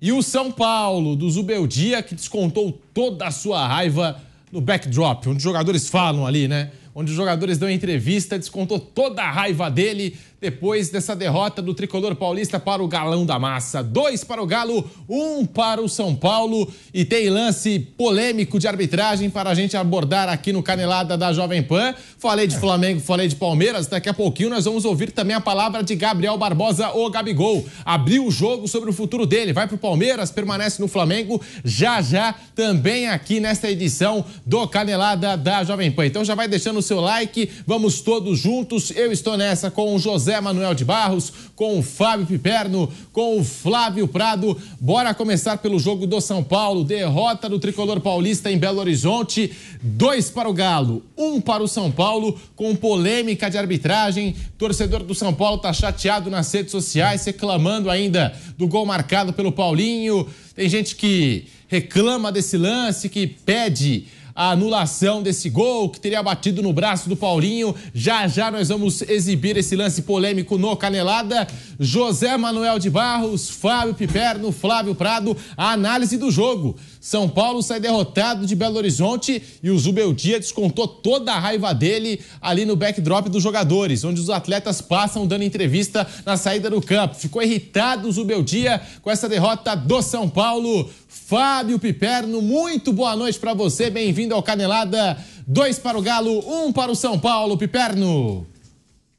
E o São Paulo, do Zubeldia, que descontou toda a sua raiva no backdrop, onde os jogadores falam ali, né? Onde os jogadores dão entrevista, descontou toda a raiva dele, depois dessa derrota do tricolor paulista para o Galão da Massa. Dois para o Galo, um para o São Paulo. E tem lance polêmico de arbitragem para a gente abordar aqui no Canelada da Jovem Pan. Falei de Flamengo, falei de Palmeiras. Daqui a pouquinho nós vamos ouvir também a palavra de Gabriel Barbosa, o Gabigol. Abriu o jogo sobre o futuro dele. Vai para o Palmeiras, permanece no Flamengo. Já já também aqui nesta edição do Canelada da Jovem Pan. Então já vai deixando o seu like. Vamos todos juntos. Eu estou nessa com o José. José Manuel de Barros, com o Fábio Piperno, com o Flávio Prado. Bora começar pelo jogo do São Paulo. Derrota do tricolor paulista em Belo Horizonte. Dois para o Galo, um para o São Paulo, com polêmica de arbitragem. Torcedor do São Paulo está chateado nas redes sociais, reclamando ainda do gol marcado pelo Paulinho. Tem gente que reclama desse lance, que pede a anulação desse gol que teria batido no braço do Paulinho. Já já nós vamos exibir esse lance polêmico no Canelada. José Manuel de Barros, Fábio Piperno, Flávio Prado, a análise do jogo. São Paulo sai derrotado de Belo Horizonte e o Zubeldia descontou toda a raiva dele ali no backdrop dos jogadores, onde os atletas passam dando entrevista na saída do campo. Ficou irritado o Zubeldia com essa derrota do São Paulo. Fábio Piperno, muito boa noite para você. Bem-vindo ao Canelada. Dois para o Galo, um para o São Paulo. Piperno.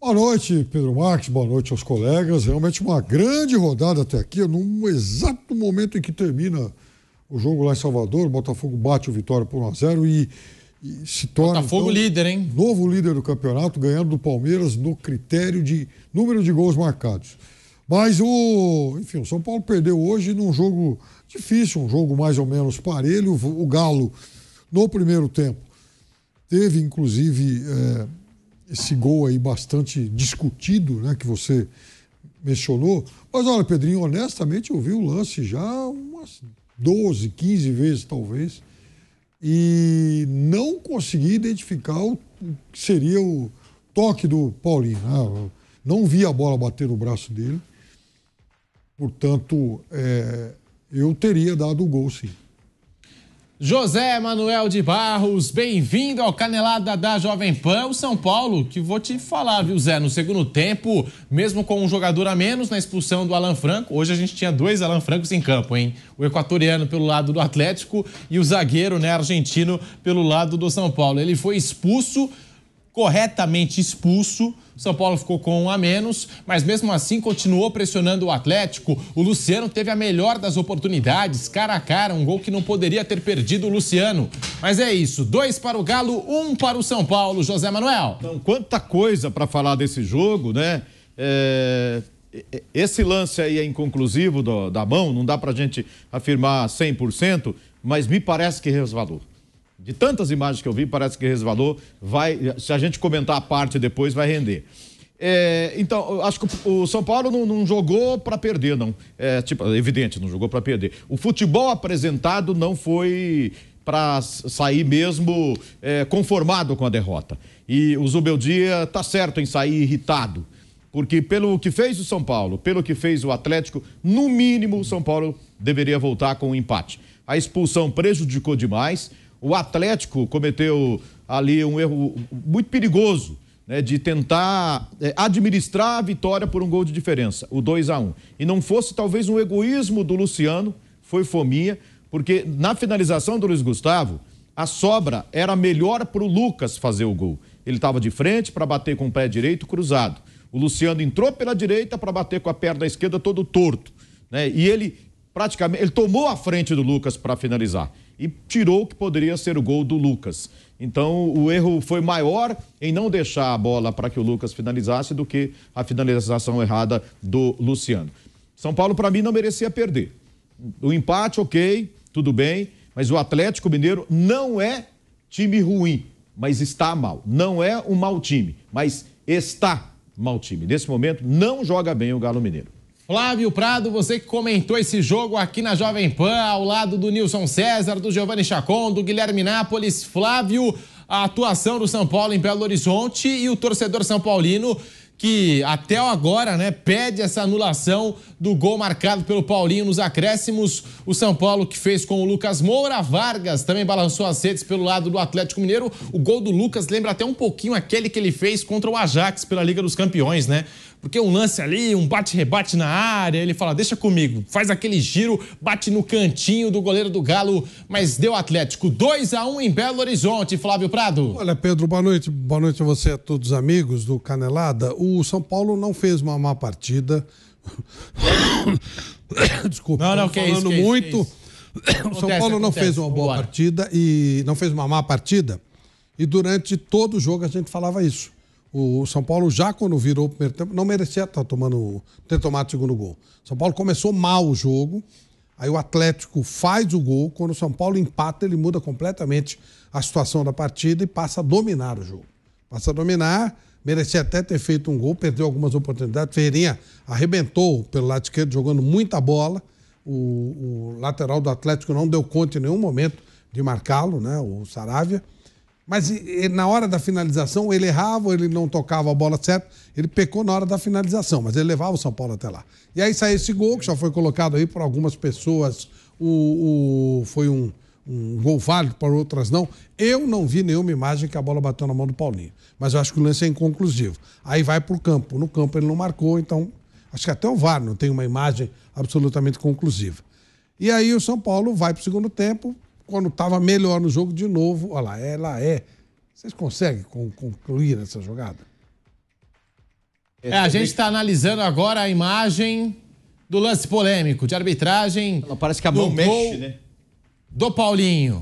Boa noite, Pedro Marques, boa noite aos colegas. Realmente uma grande rodada até aqui, num exato momento em que termina o jogo lá em Salvador, o Botafogo bate o Vitória por 1x0 e, e, se torna. Botafogo então, líder, hein? Novo líder do campeonato, ganhando do Palmeiras no critério de número de gols marcados. Mas o. Enfim, o São Paulo perdeu hoje num jogo difícil, um jogo mais ou menos parelho. O Galo, no primeiro tempo, teve inclusive é, esse gol aí bastante discutido, né? Que você mencionou. Mas olha, Pedrinho, honestamente, eu vi o lance já umas 12, 15 vezes talvez, e não consegui identificar o que seria o toque do Paulinho. Né? Não vi a bola bater no braço dele, portanto, é, eu teria dado o gol sim. José Manuel de Barros, bem-vindo ao Canelada da Jovem Pan, o São Paulo, que vou te falar, viu, Zé? No segundo tempo, mesmo com um jogador a menos na expulsão do Alan Franco, hoje a gente tinha dois Alan Francos em campo, hein? O equatoriano pelo lado do Atlético e o zagueiro, né, argentino, pelo lado do São Paulo. Ele foi expulso corretamente expulso. São Paulo ficou com um a menos, mas mesmo assim continuou pressionando o Atlético. O Luciano teve a melhor das oportunidades, cara a cara, um gol que não poderia ter perdido o Luciano. Mas é isso, dois para o Galo, um para o São Paulo, José Manuel. Então, quanta coisa para falar desse jogo, né? É... Esse lance aí é inconclusivo do, da mão, não dá para gente afirmar 100%, mas me parece que resvalou de tantas imagens que eu vi, parece que resvalou. Vai, se a gente comentar a parte depois, vai render. É, então, acho que o São Paulo não, não jogou para perder, não. É tipo, evidente, não jogou para perder. O futebol apresentado não foi para sair mesmo é, conformado com a derrota. E o Zubeldia tá certo em sair irritado. Porque pelo que fez o São Paulo, pelo que fez o Atlético, no mínimo o São Paulo deveria voltar com um empate. A expulsão prejudicou demais. O Atlético cometeu ali um erro muito perigoso. Né, de tentar é, administrar a vitória por um gol de diferença, o 2 a 1 um. E não fosse talvez um egoísmo do Luciano, foi fominha, porque na finalização do Luiz Gustavo, a sobra era melhor para o Lucas fazer o gol. Ele estava de frente para bater com o pé direito cruzado. O Luciano entrou pela direita para bater com a perna esquerda todo torto. Né? E ele praticamente. Ele tomou a frente do Lucas para finalizar e tirou o que poderia ser o gol do Lucas. Então, o erro foi maior em não deixar a bola para que o Lucas finalizasse do que a finalização errada do Luciano. São Paulo, para mim, não merecia perder. O empate, ok, tudo bem, mas o Atlético Mineiro não é time ruim, mas está mal. Não é um mau time, mas está mau time. Nesse momento, não joga bem o Galo Mineiro. Flávio Prado, você que comentou esse jogo aqui na Jovem Pan, ao lado do Nilson César, do Giovanni Chacon, do Guilherme Nápoles. Flávio, a atuação do São Paulo em Belo Horizonte e o torcedor São Paulino que até agora né, pede essa anulação do gol marcado pelo Paulinho nos acréscimos. O São Paulo que fez com o Lucas Moura. Vargas também balançou as redes pelo lado do Atlético Mineiro. O gol do Lucas lembra até um pouquinho aquele que ele fez contra o Ajax pela Liga dos Campeões, né? Porque um lance ali, um bate-rebate na área, ele fala: deixa comigo, faz aquele giro, bate no cantinho do goleiro do Galo, mas deu Atlético 2 a 1 em Belo Horizonte, Flávio Prado. Olha, Pedro, boa noite. Boa noite a você e a todos os amigos do Canelada. O São Paulo não fez uma má partida. Desculpa, não, não, que falando isso, que muito. Isso, que isso. O São acontece, Paulo não fez uma boa Vambora. partida e não fez uma má partida. E durante todo o jogo a gente falava isso. O São Paulo já quando virou o primeiro tempo, não merecia estar tá tomando, ter tomado o segundo gol. São Paulo começou mal o jogo, aí o Atlético faz o gol. Quando o São Paulo empata, ele muda completamente a situação da partida e passa a dominar o jogo. Passa a dominar, merecia até ter feito um gol, perdeu algumas oportunidades. Ferreirinha arrebentou pelo lado esquerdo, jogando muita bola. O, o lateral do Atlético não deu conta em nenhum momento de marcá-lo, né? O Saravia. Mas na hora da finalização, ele errava, ele não tocava a bola certa, ele pecou na hora da finalização, mas ele levava o São Paulo até lá. E aí saiu esse gol, que já foi colocado aí por algumas pessoas, o, o foi um, um gol válido, para outras não. Eu não vi nenhuma imagem que a bola bateu na mão do Paulinho, mas eu acho que o lance é inconclusivo. Aí vai para o campo, no campo ele não marcou, então acho que até o VAR não tem uma imagem absolutamente conclusiva. E aí o São Paulo vai para o segundo tempo, quando estava melhor no jogo de novo, olha lá, ela é, é. Vocês conseguem concluir essa jogada? É, a gente está analisando agora a imagem do lance polêmico de arbitragem. parece que a mão mexe, né? Do Paulinho.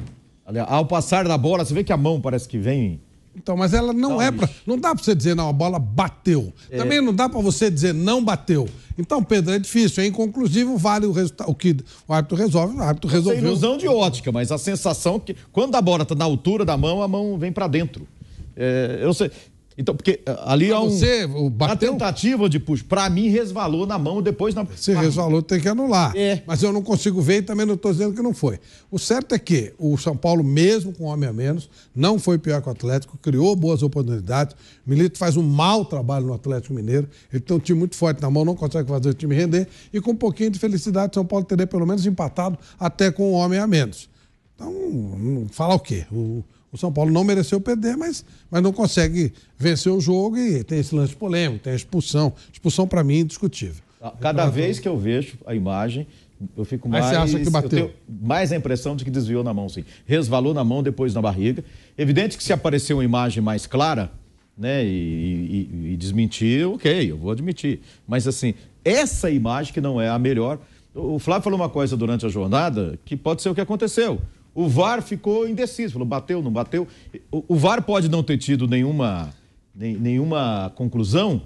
ao passar da bola, você vê que a mão parece que vem. Então, mas ela não, não é para, não dá para você dizer não, a bola bateu. É. Também não dá para você dizer não bateu. Então, Pedro, é difícil, é inconclusivo, vale o resultado. O que o árbitro resolve, o árbitro resolveu. Tem ilusão de ótica, mas a sensação que quando a bola está na altura da mão, a mão vem para dentro. É, eu sei, então, porque eh, ali há um, você, uma tentativa de puxo. Para mim, resvalou na mão depois na. Se resvalou, tem que anular. É. Mas eu não consigo ver e também não estou dizendo que não foi. O certo é que o São Paulo, mesmo com homem a menos, não foi pior que o Atlético, criou boas oportunidades. O Milito faz um mau trabalho no Atlético Mineiro. Ele tem um time muito forte na mão, não consegue fazer o time render. E com um pouquinho de felicidade, o São Paulo teria pelo menos empatado até com o homem a menos. Então, hum, falar o quê? O o São Paulo não mereceu perder, mas, mas não consegue vencer o jogo e tem esse lance polêmico, tem a expulsão. Expulsão, para mim, indiscutível. Ah, cada vez que eu vejo a imagem, eu fico mais. Mas você acha que bateu? mais a impressão de que desviou na mão, sim. Resvalou na mão, depois na barriga. Evidente que se aparecer uma imagem mais clara, né, e, e, e desmentir, ok, eu vou admitir. Mas assim, essa imagem que não é a melhor. O Flávio falou uma coisa durante a jornada que pode ser o que aconteceu o VAR ficou indeciso, falou, bateu, não bateu. O, o VAR pode não ter tido nenhuma, nem, nenhuma conclusão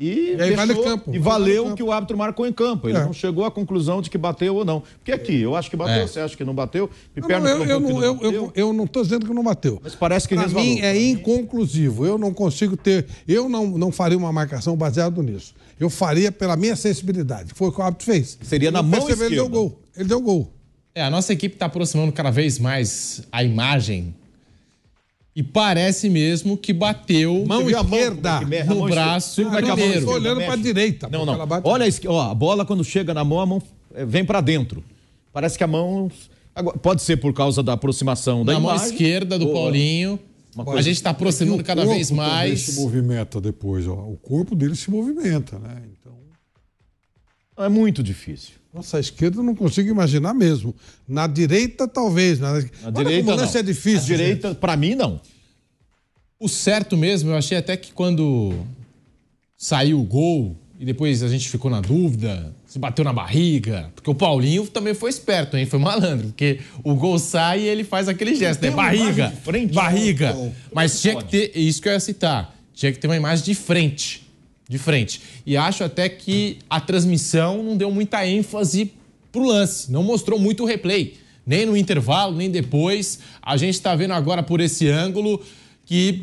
e, e, deixou, vale campo, e valeu o que o árbitro marcou em campo. Ele é. não chegou à conclusão de que bateu ou não. Porque aqui, eu acho que bateu, é. você acha que não bateu? Piperno não, não, eu, eu, não eu, eu, não estou dizendo que não bateu. Mas parece que Para mim é inconclusivo. Eu não consigo ter. Eu não, não faria uma marcação baseada nisso. Eu faria pela minha sensibilidade. Foi o que o árbitro fez. Seria na mão percebeu, esquerda. Ele deu gol. Ele deu gol. É, a nossa equipe está aproximando cada vez mais a imagem. E parece mesmo que bateu mão esquerda mão, no braço ah, primeiro. Não, estou olhando para a direita. Não, não. Olha a, ó, a bola quando chega na mão, a mão eh, vem para dentro. Parece que a mão... pode ser por causa da aproximação da na imagem. mão esquerda do Boa. Paulinho. a gente está aproximando cada vez mais. se movimenta depois, ó. O corpo dele se movimenta, né? Então. É muito difícil. Nossa, a esquerda eu não consigo imaginar mesmo. Na direita, talvez. Né? Na, na direita, não. é difícil. Na direita, para mim, não. O certo mesmo, eu achei até que quando saiu o gol e depois a gente ficou na dúvida, se bateu na barriga, porque o Paulinho também foi esperto, hein? Foi malandro, porque o gol sai e ele faz aquele gesto, né? Barriga, né? barriga. Então, Mas tinha que ter, isso que eu ia citar, tinha que ter uma imagem de frente de frente. E acho até que a transmissão não deu muita ênfase para o lance, não mostrou muito o replay, nem no intervalo, nem depois. A gente está vendo agora por esse ângulo que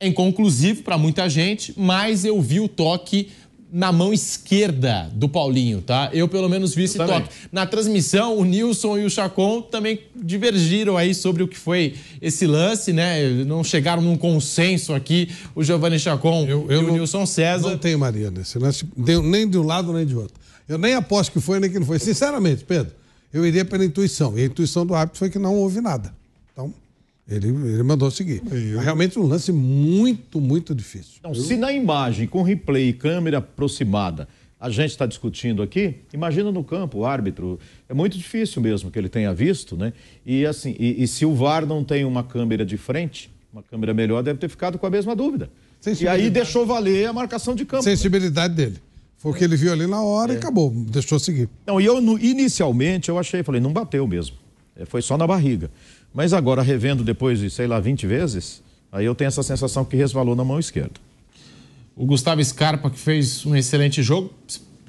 é inconclusivo para muita gente, mas eu vi o toque na mão esquerda do Paulinho, tá? Eu pelo menos vi Eu esse também. toque. Na transmissão, o Nilson e o Chacon também divergiram aí sobre o que foi esse lance, né? Não chegaram num consenso aqui, o Giovanni Chacon eu, eu e o não, Nilson César. Não tenho Maria nesse lance, nem de um lado nem de outro. Eu nem aposto que foi nem que não foi. Sinceramente, Pedro, eu iria pela intuição. E a intuição do árbitro foi que não houve nada. Então, ele, ele mandou seguir. Eu... Realmente um lance muito, muito difícil. Então, eu... se na imagem, com replay e câmera aproximada, a gente está discutindo aqui, imagina no campo, o árbitro. É muito difícil mesmo que ele tenha visto, né? E assim, e, e se o VAR não tem uma câmera de frente, uma câmera melhor, deve ter ficado com a mesma dúvida. E aí deixou valer a marcação de campo. Né? Sensibilidade né? dele. Foi o que ele viu ali na hora é. e acabou, deixou seguir. Não, e eu inicialmente eu achei, falei, não bateu mesmo. É, foi só na barriga. Mas agora, revendo depois de, sei lá, 20 vezes, aí eu tenho essa sensação que resvalou na mão esquerda. O Gustavo Scarpa, que fez um excelente jogo,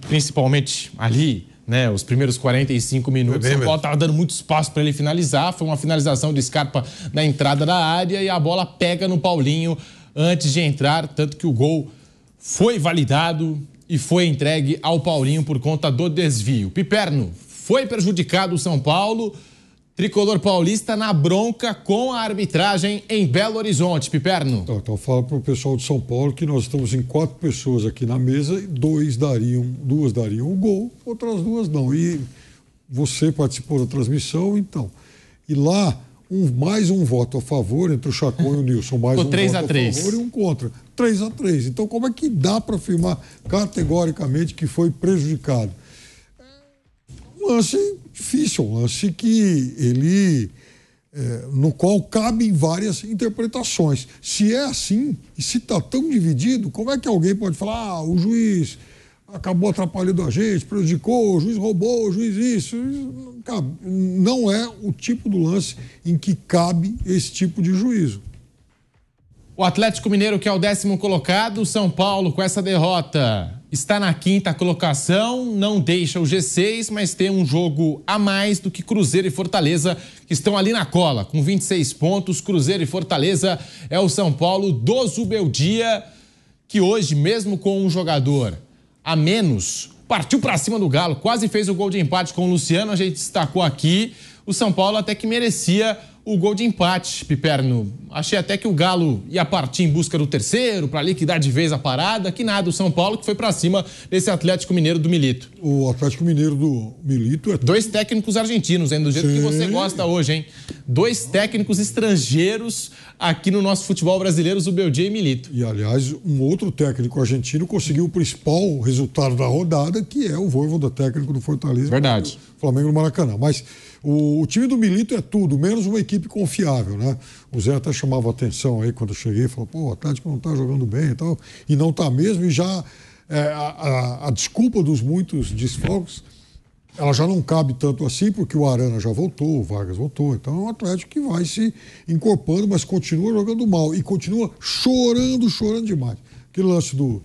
principalmente ali, né, os primeiros 45 minutos. Bem, São Paulo estava dando muito espaço para ele finalizar. Foi uma finalização do Scarpa na entrada da área e a bola pega no Paulinho antes de entrar, tanto que o gol foi validado e foi entregue ao Paulinho por conta do desvio. Piperno, foi prejudicado o São Paulo. Tricolor paulista na bronca com a arbitragem em Belo Horizonte, Piperno. Então, então fala para o pessoal de São Paulo que nós estamos em quatro pessoas aqui na mesa e dois dariam, duas dariam o gol, outras duas não. E você participou da transmissão, então. E lá, um, mais um voto a favor entre o Chacon e o Nilson, mais um 3 voto a, 3. a favor e um contra. 3 a 3. Então, como é que dá para afirmar categoricamente que foi prejudicado? Um lance difícil, é um lance que ele. É, no qual cabem várias interpretações. Se é assim, e se está tão dividido, como é que alguém pode falar, ah, o juiz acabou atrapalhando a gente, prejudicou, o juiz roubou, o juiz isso. Cara, não é o tipo do lance em que cabe esse tipo de juízo. O Atlético Mineiro, que é o décimo colocado, São Paulo, com essa derrota, está na quinta colocação, não deixa o G6, mas tem um jogo a mais do que Cruzeiro e Fortaleza, que estão ali na cola, com 26 pontos. Cruzeiro e Fortaleza é o São Paulo do Zubeldia, que hoje, mesmo com um jogador a menos, partiu para cima do Galo, quase fez o gol de empate com o Luciano, a gente destacou aqui. O São Paulo até que merecia o gol de empate, Piperno. Achei até que o Galo ia partir em busca do terceiro para liquidar de vez a parada, que nada, o São Paulo que foi para cima desse Atlético Mineiro do Milito. O Atlético Mineiro do Milito é... Dois técnicos argentinos, hein, do jeito Sim. que você gosta hoje, hein? Dois técnicos estrangeiros aqui no nosso futebol brasileiro, o Zubeldia e Milito. E, aliás, um outro técnico argentino conseguiu o principal resultado da rodada, que é o Voivoda técnico do Fortaleza. Verdade. Flamengo no Maracanã. Mas... O, o, time do Milito é tudo, menos uma equipe confiável, né? O Zé até chamava atenção aí quando eu cheguei, falou, pô, o Atlético não tá jogando bem e tal, e não tá mesmo, e já é, a, a, a, desculpa dos muitos desfalques, ela já não cabe tanto assim, porque o Arana já voltou, o Vargas voltou, então é um Atlético que vai se incorporando, mas continua jogando mal, e continua chorando, chorando demais. Que lance do,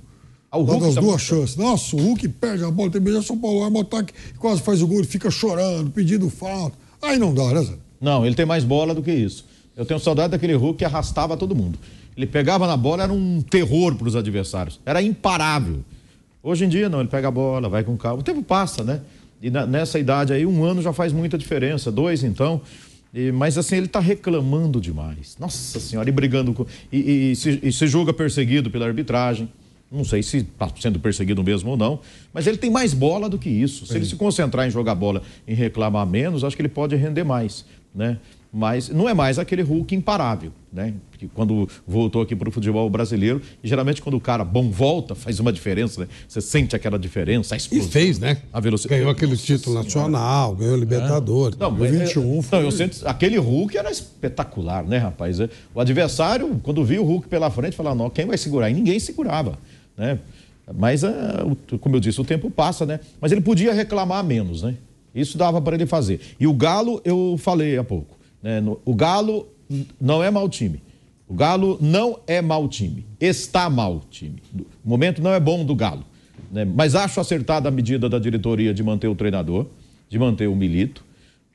ah, o Hulk das duas chances. Nossa, o Hulk perde a bola, tem que São Paulo, vai botar que quase faz o gol, ele fica chorando, pedindo falta. Aí não dá, né, Zé? Não, ele tem mais bola do que isso. Eu tenho saudade daquele Hulk que arrastava todo mundo. Ele pegava na bola, era um terror para os adversários. Era imparável. Hoje em dia, não, ele pega a bola, vai com calma. O tempo passa, né? E na, nessa idade aí, um ano já faz muita diferença, dois então. E, mas assim, ele está reclamando demais. Nossa Senhora, e brigando com. E, e, e se, e se julga perseguido pela arbitragem. Não sei se está sendo perseguido mesmo ou não, mas ele tem mais bola do que isso. Se ele se concentrar em jogar bola e reclamar menos, acho que ele pode render mais. Né? mas não é mais aquele Hulk imparável, né? Que quando voltou aqui para o futebol brasileiro, e geralmente quando o cara bom volta, faz uma diferença, né? Você sente aquela diferença, a explosão, E fez, né? A velocidade. Ganhou aquele título nacional, ganhou o Libertadores, é. não, mas, 21. Foi... Não, eu sinto, aquele Hulk era espetacular, né, rapaz? É, o adversário, quando viu o Hulk pela frente, falava, não, quem vai segurar? E ninguém segurava, né? Mas, é, como eu disse, o tempo passa, né? Mas ele podia reclamar menos, né? Isso dava para ele fazer. E o Galo, eu falei há pouco né? O Galo não é mau time. O Galo não é mau time. Está mal time. O momento não é bom do Galo. Né? Mas acho acertada a medida da diretoria de manter o treinador, de manter o Milito.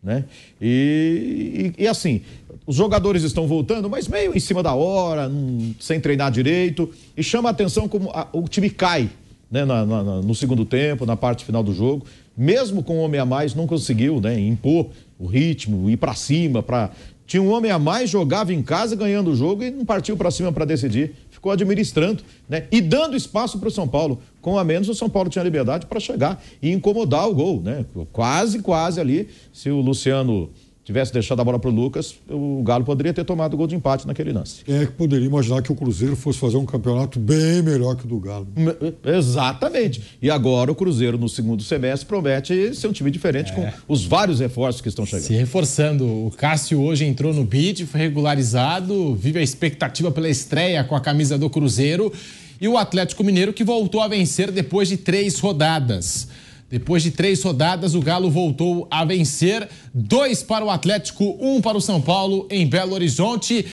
Né? E, e, e, assim, os jogadores estão voltando, mas meio em cima da hora, num, sem treinar direito. E chama a atenção como a, o time cai né, na, na, no segundo tempo, na parte final do jogo. Mesmo com um homem a mais, não conseguiu né, impor o ritmo, ir para cima, para tinha um homem a mais, jogava em casa ganhando o jogo e não partiu para cima para decidir. Ficou administrando né? e dando espaço para o São Paulo. Com a menos, o São Paulo tinha liberdade para chegar e incomodar o gol. Né? Quase, quase ali, se o Luciano tivesse deixado a bola para o Lucas, o Galo poderia ter tomado o gol de empate naquele lance. é que poderia imaginar que o Cruzeiro fosse fazer um campeonato bem melhor que o do Galo? Eh, exatamente. E agora o Cruzeiro, no segundo semestre, promete ser um time diferente é. com os vários reforços que estão chegando. Se reforçando. O Cássio hoje entrou no bid, foi regularizado, vive a expectativa pela estreia com a camisa do Cruzeiro. E o Atlético Mineiro que voltou a vencer depois de três rodadas. Depois de três rodadas, o Galo voltou a vencer. Dois para o Atlético, um para o São Paulo em Belo Horizonte.